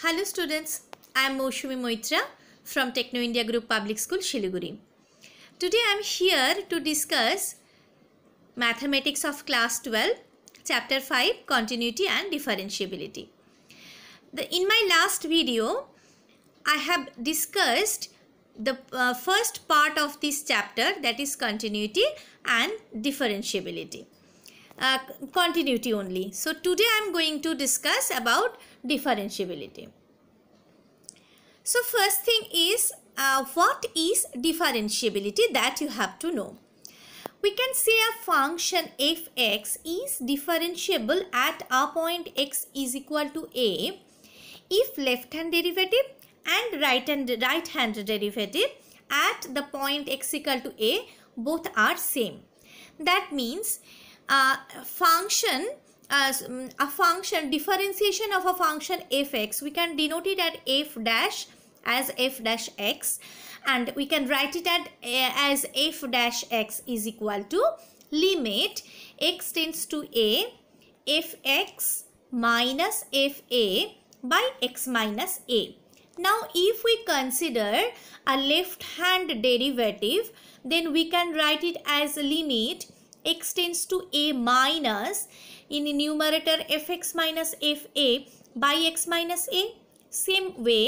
Hello students, I am Moshumi Moitra from Techno India Group Public School Shiliguri. Today I am here to discuss Mathematics of Class 12, Chapter 5 Continuity and Differentiability. The, in my last video, I have discussed the uh, first part of this chapter that is continuity and differentiability. Uh, continuity only. So today I am going to discuss about differentiability. So first thing is uh, what is differentiability that you have to know. We can say a function fx is differentiable at a point x is equal to a if left hand derivative and right hand, right hand derivative at the point x equal to a both are same. That means a function as mm, a function differentiation of a function fx we can denote it at f dash as f dash x and we can write it at eh, as f dash x is equal to limit x tends to a fx minus fa by x minus a now if we consider a left hand derivative then we can write it as limit x tends to a minus in numerator fx minus fa by x minus a. Same way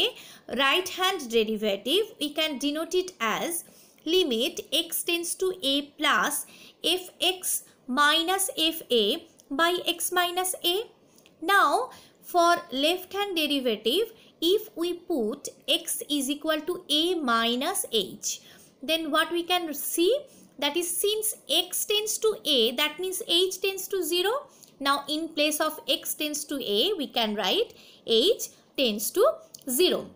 right hand derivative we can denote it as limit x tends to a plus fx minus fa by x minus a. Now for left hand derivative if we put x is equal to a minus h then what we can see that is since x tends to a that means h tends to 0. Now in place of x tends to a we can write h tends to 0.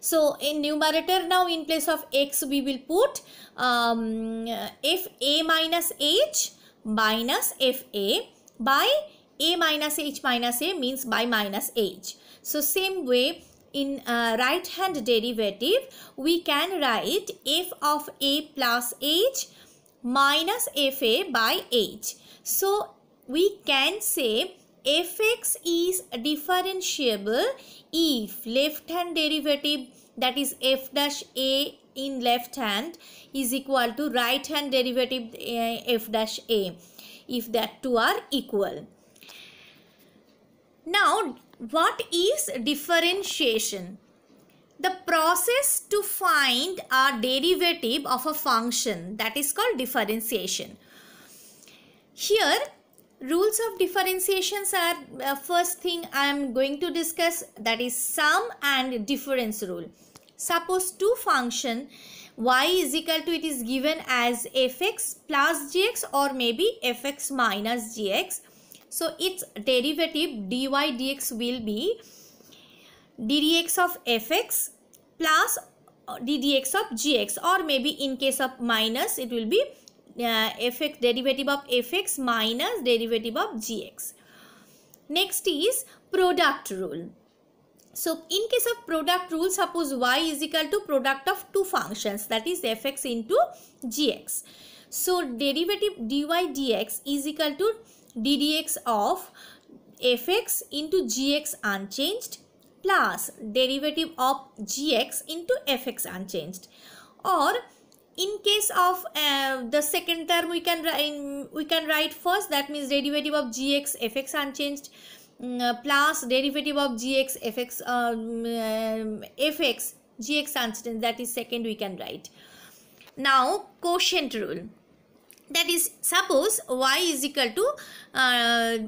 So in numerator now in place of x we will put um, f a minus h minus f a by a minus h minus a means by minus h. So same way in a uh, right hand derivative, we can write f of a plus h minus fa by h. So, we can say fx is differentiable if left hand derivative that is f dash a in left hand is equal to right hand derivative uh, f dash a if that two are equal. Now, what is differentiation? The process to find a derivative of a function that is called differentiation. Here, rules of differentiations are uh, first thing I am going to discuss that is sum and difference rule. Suppose two function y is equal to it is given as fx plus gx or maybe fx minus gx so its derivative dy dx will be ddx of fx plus uh, ddx of gx or maybe in case of minus it will be uh, fx derivative of fx minus derivative of gx. Next is product rule. So, in case of product rule, suppose y is equal to product of two functions that is fx into gx. So, derivative dy dx is equal to ddx of fx into gx unchanged plus derivative of gx into fx unchanged or in case of uh, the second term we can we can write first that means derivative of gx fx unchanged mm, uh, plus derivative of gx fx um, uh, fx gx unchanged that is second we can write now quotient rule that is suppose y is equal to uh,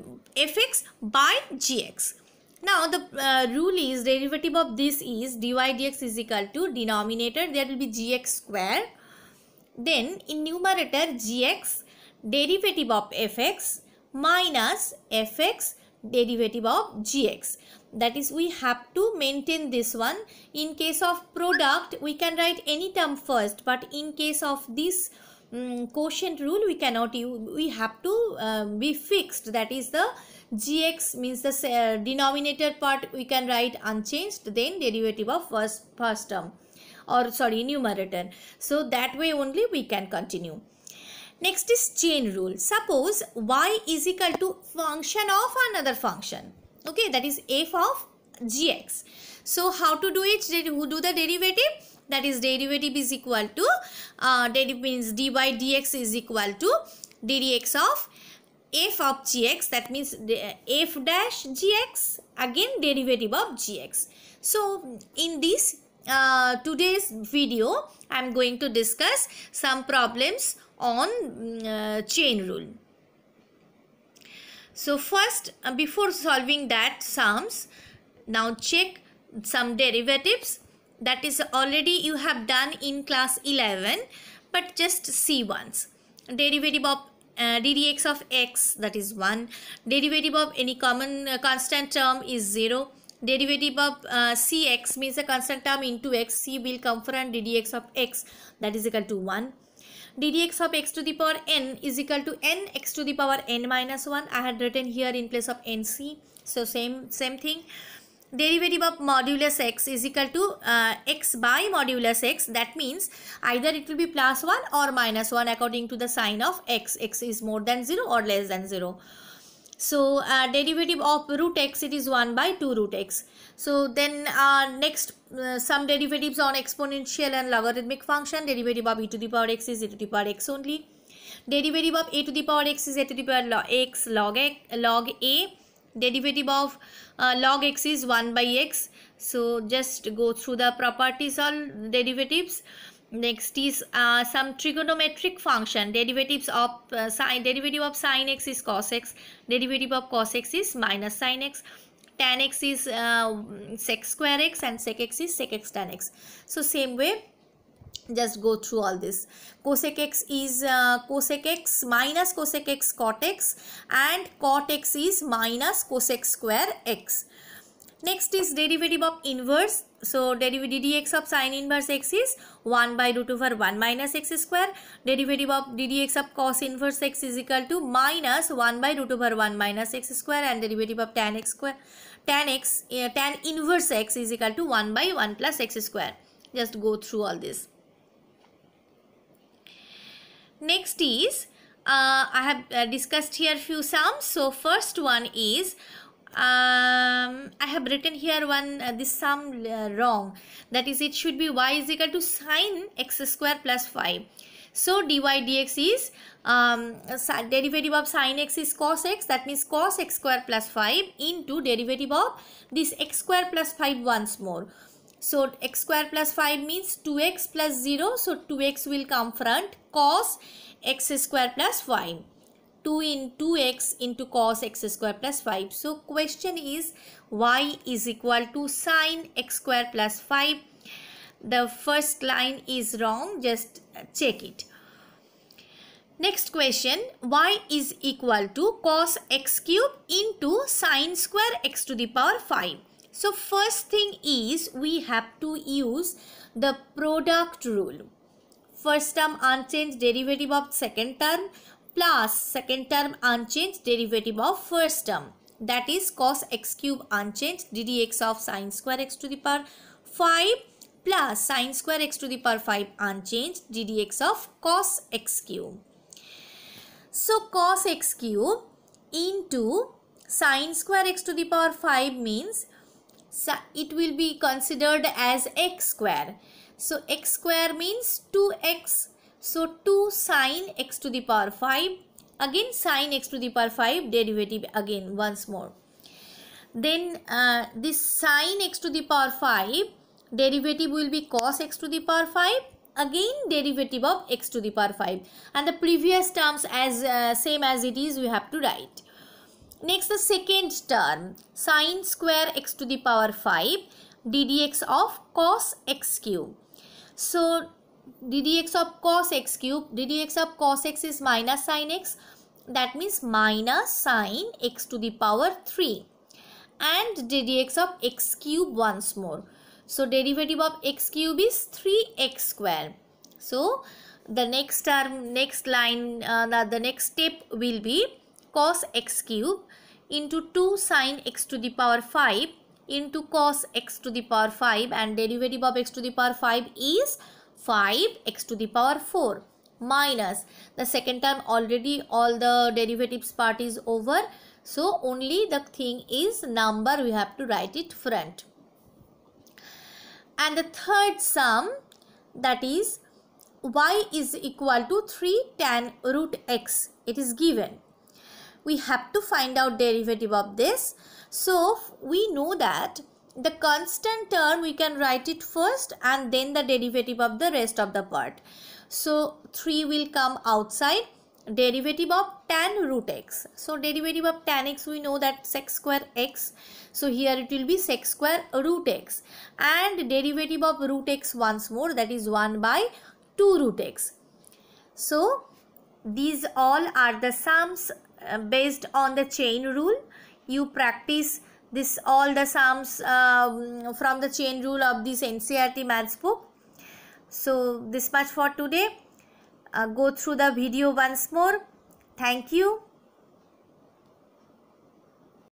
fx by gx. Now the uh, rule is derivative of this is dy dx is equal to denominator there will be gx square. Then in numerator gx derivative of fx minus fx derivative of gx. That is we have to maintain this one. In case of product we can write any term first but in case of this Mm, quotient rule we cannot use we have to uh, be fixed that is the gx means the uh, denominator part we can write unchanged then derivative of first first term or sorry numerator so that way only we can continue next is chain rule suppose y is equal to function of another function okay that is f of gx so how to do it Who do the derivative that is derivative is equal to uh, derivative means d by dx is equal to ddx of f of gx that means uh, f dash gx again derivative of gx so in this uh, today's video i'm going to discuss some problems on mm, uh, chain rule so first uh, before solving that sums now check some derivatives that is already you have done in class 11 but just see once derivative of uh, ddx of x that is 1 derivative of any common uh, constant term is 0 derivative of uh, cx means a constant term into x c will come from ddx of x that is equal to 1 ddx of x to the power n is equal to n x to the power n minus 1 i had written here in place of nc so same same thing derivative of modulus x is equal to uh, x by modulus x that means either it will be plus 1 or minus 1 according to the sign of x x is more than 0 or less than 0 so uh, derivative of root x it is 1 by 2 root x so then uh, next uh, some derivatives on exponential and logarithmic function derivative of e to the power x is e to the power x only derivative of e to the power x is e to the power log x log, x, log a derivative of uh, log x is 1 by x so just go through the properties all derivatives next is uh, some trigonometric function derivatives of uh, sine derivative of sine x is cos x derivative of cos x is minus sine x tan x is uh, sec square x and sec x is sec x tan x so same way just go through all this cosec x is uh, cosec x minus cosec x cot x and cot x is minus cosec square x next is derivative of inverse so derivative dx of sine inverse x is 1 by root over 1 minus x square derivative of ddx of cos inverse x is equal to minus 1 by root over 1 minus x square and derivative of tan x square tan x uh, tan inverse x is equal to 1 by 1 plus x square just go through all this Next is, uh, I have uh, discussed here few sums. So first one is, um, I have written here one uh, this sum uh, wrong. That is, it should be y is equal to sine x square plus 5. So dy dx is um, derivative of sine x is cos x that means cos x square plus 5 into derivative of this x square plus 5 once more. So x square plus 5 means 2x plus 0. So 2x will come front cos x square plus 5. 2 into x into cos x square plus 5. So question is y is equal to sine x square plus 5. The first line is wrong. Just check it. Next question, y is equal to cos x cube into sine square x to the power 5. So first thing is we have to use the product rule. First term unchanged derivative of second term plus second term unchanged derivative of first term. That is cos x cube unchanged ddx of sine square x to the power 5 plus sine square x to the power 5 unchanged ddx of cos x cube. So cos x cube into sine square x to the power 5 means it will be considered as x square. So x square means 2x. So 2 sine x to the power 5. Again sine x to the power 5 derivative again once more. Then uh, this sine x to the power 5 derivative will be cos x to the power 5 again derivative of x to the power 5 and the previous terms as uh, same as it is we have to write Next the second term sine square x to the power 5 ddx of cos x cube. So ddx of cos x cube ddx of cos x is minus sine x that means minus sine x to the power 3 and ddx of x cube once more. So derivative of x cube is 3x square. So the next term next line uh, the, the next step will be cos x cube into 2 sine x to the power 5 into cos x to the power 5 and derivative of x to the power 5 is 5 x to the power 4 minus the second term already all the derivatives part is over so only the thing is number we have to write it front and the third sum that is y is equal to 3 tan root x it is given we have to find out derivative of this. So we know that the constant term we can write it first and then the derivative of the rest of the part. So 3 will come outside derivative of tan root x. So derivative of tan x we know that sec square x. So here it will be sec square root x and derivative of root x once more that is 1 by 2 root x. So these all are the sums uh, based on the chain rule you practice this all the sums um, from the chain rule of this ncrt maths book so this much for today uh, go through the video once more thank you